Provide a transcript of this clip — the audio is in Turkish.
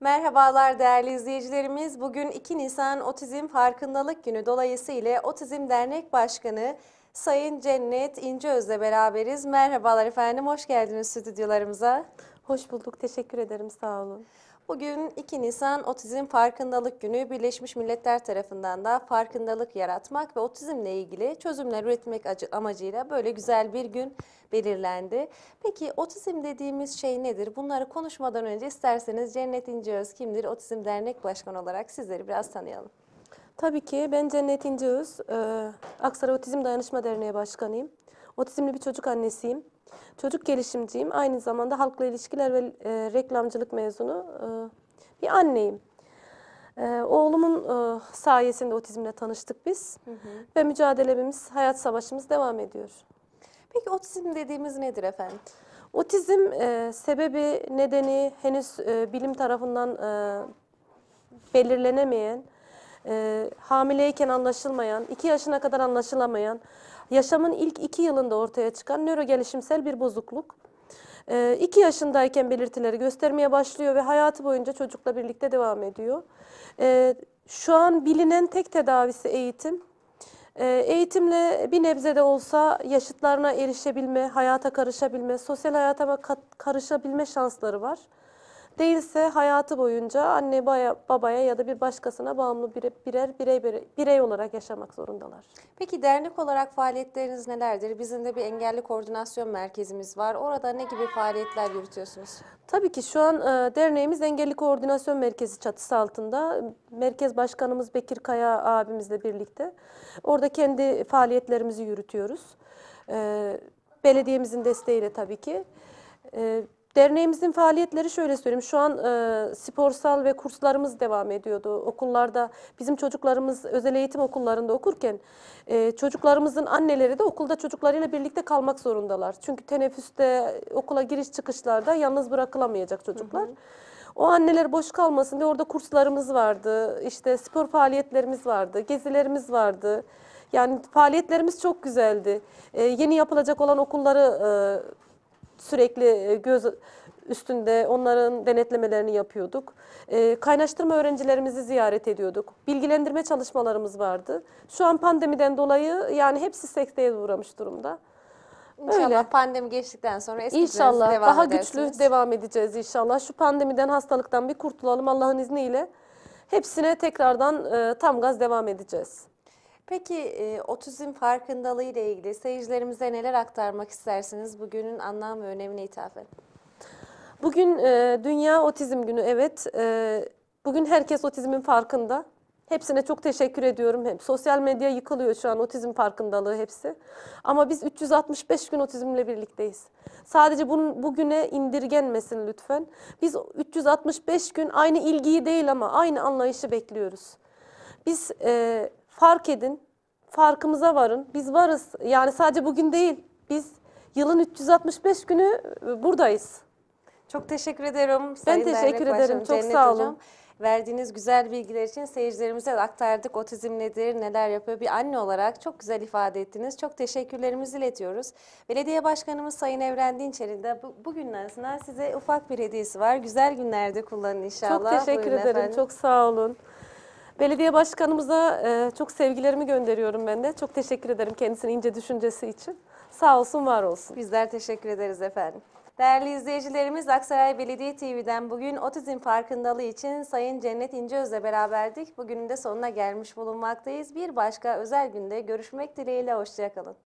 Merhabalar değerli izleyicilerimiz. Bugün 2 Nisan Otizm Farkındalık Günü dolayısıyla Otizm Dernek Başkanı Sayın Cennet İnceöz'le beraberiz. Merhabalar efendim, hoş geldiniz stüdyolarımıza. Hoş bulduk, teşekkür ederim, sağ olun. Bugün 2 Nisan Otizm Farkındalık Günü Birleşmiş Milletler tarafından da farkındalık yaratmak ve otizmle ilgili çözümler üretmek amacıyla böyle güzel bir gün belirlendi. Peki otizm dediğimiz şey nedir? Bunları konuşmadan önce isterseniz Cennet İnceöz kimdir? Otizm Dernek Başkanı olarak sizleri biraz tanıyalım. Tabii ki ben Cennet İnceöz, Aksaray Otizm Dayanışma Derneği Başkanıyım. Otizmli bir çocuk annesiyim. Çocuk gelişimciyim. Aynı zamanda halkla ilişkiler ve e, reklamcılık mezunu e, bir anneyim. E, oğlumun e, sayesinde otizmle tanıştık biz. Hı hı. Ve mücadelemiz, hayat savaşımız devam ediyor. Peki otizm dediğimiz nedir efendim? Otizm e, sebebi, nedeni henüz e, bilim tarafından e, belirlenemeyen, e, hamileyken anlaşılmayan, iki yaşına kadar anlaşılamayan, yaşamın ilk iki yılında ortaya çıkan nöro gelişimsel bir bozukluk. 2 ee, yaşındayken belirtileri göstermeye başlıyor ve hayatı boyunca çocukla birlikte devam ediyor. Ee, şu an bilinen tek tedavisi eğitim. Ee, eğitimle bir nebze de olsa yaşıtlarına erişebilme, hayata karışabilme, sosyal hayata karışabilme şansları var. Değilse hayatı boyunca anne baya, babaya ya da bir başkasına bağımlı bire, birer birey, birey, birey olarak yaşamak zorundalar. Peki dernek olarak faaliyetleriniz nelerdir? Bizim de bir engelli koordinasyon merkezimiz var. Orada ne gibi faaliyetler yürütüyorsunuz? Tabii ki şu an e, derneğimiz Engelli Koordinasyon Merkezi çatısı altında. Merkez Başkanımız Bekir Kaya abimizle birlikte. Orada kendi faaliyetlerimizi yürütüyoruz. E, belediyemizin desteğiyle tabii ki. E, Derneğimizin faaliyetleri şöyle söyleyeyim. Şu an e, sporsal ve kurslarımız devam ediyordu. Okullarda bizim çocuklarımız özel eğitim okullarında okurken e, çocuklarımızın anneleri de okulda çocuklarıyla birlikte kalmak zorundalar. Çünkü teneffüste okula giriş çıkışlarda yalnız bırakılamayacak çocuklar. Hı hı. O anneler boş kalmasın diye orada kurslarımız vardı. İşte spor faaliyetlerimiz vardı. Gezilerimiz vardı. Yani faaliyetlerimiz çok güzeldi. E, yeni yapılacak olan okulları e, sürekli e, göz üstünde onların denetlemelerini yapıyorduk. E, kaynaştırma öğrencilerimizi ziyaret ediyorduk. Bilgilendirme çalışmalarımız vardı. Şu an pandemiden dolayı yani hepsi sekteye uğramış durumda. İnşallah Öyle. pandemi geçtikten sonra eski inşallah, devam daha edersiniz. güçlü devam edeceğiz inşallah. Şu pandemiden hastalıktan bir kurtulalım Allah'ın izniyle. Hepsine tekrardan e, tam gaz devam edeceğiz. Peki e, otizm farkındalığı ile ilgili seyircilerimize neler aktarmak istersiniz bugünün anlam ve önemine ithafen? Bugün e, Dünya Otizm Günü evet. E, bugün herkes otizmin farkında. Hepsine çok teşekkür ediyorum. Hem sosyal medya yıkılıyor şu an otizm farkındalığı hepsi. Ama biz 365 gün otizmle birlikteyiz. Sadece bunun bugüne indirgenmesin lütfen. Biz 365 gün aynı ilgiyi değil ama aynı anlayışı bekliyoruz. Biz e, fark edin, farkımıza varın. Biz varız. Yani sadece bugün değil, biz yılın 365 günü e, buradayız. Çok teşekkür ederim. Sayın ben teşekkür Dernek ederim. Başkanım, Çok Cennet sağ olun. Hocam verdiğiniz güzel bilgiler için seyircilerimize de aktardık. Otizm nedir, neler yapıyor bir anne olarak çok güzel ifade ettiniz. Çok teşekkürlerimizi iletiyoruz. Belediye Başkanımız Sayın Evren Dinçer'in de bu, bugün size ufak bir hediyesi var. Güzel günlerde kullanın inşallah. Çok teşekkür Buyurun ederim. Efendim. Çok sağ olun. Belediye başkanımıza e, çok sevgilerimi gönderiyorum ben de. Çok teşekkür ederim kendisinin ince düşüncesi için. Sağ olsun, var olsun. Bizler teşekkür ederiz efendim. Değerli izleyicilerimiz Aksaray Belediye TV'den bugün otizm farkındalığı için Sayın Cennet İnceöz'le beraberdik. Bugünün de sonuna gelmiş bulunmaktayız. Bir başka özel günde görüşmek dileğiyle hoşçakalın.